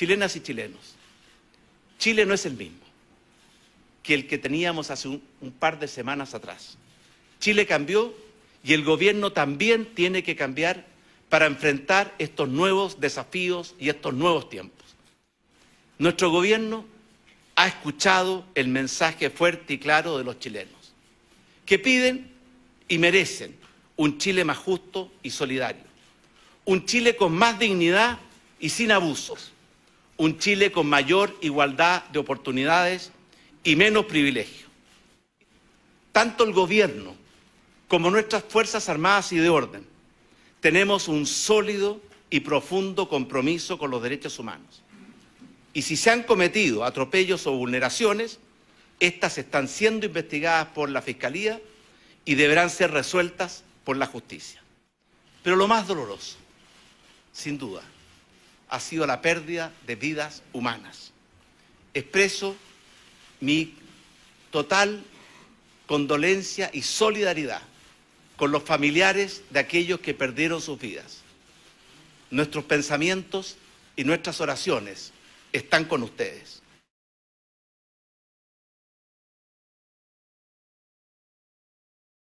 chilenas y chilenos, Chile no es el mismo que el que teníamos hace un, par de semanas atrás. Chile cambió y el gobierno también tiene que cambiar para enfrentar estos nuevos desafíos y estos nuevos tiempos. Nuestro gobierno ha escuchado el mensaje fuerte y claro de los chilenos, que piden y merecen un Chile más justo y solidario, un Chile con más dignidad y sin abusos, un Chile con mayor igualdad de oportunidades y menos privilegios. Tanto el gobierno como nuestras Fuerzas Armadas y de Orden tenemos un sólido y profundo compromiso con los derechos humanos. Y si se han cometido atropellos o vulneraciones, estas están siendo investigadas por la Fiscalía y deberán ser resueltas por la justicia. Pero lo más doloroso, sin duda, ha sido la pérdida de vidas humanas. Expreso mi total condolencia y solidaridad con los familiares de aquellos que perdieron sus vidas. Nuestros pensamientos y nuestras oraciones están con ustedes.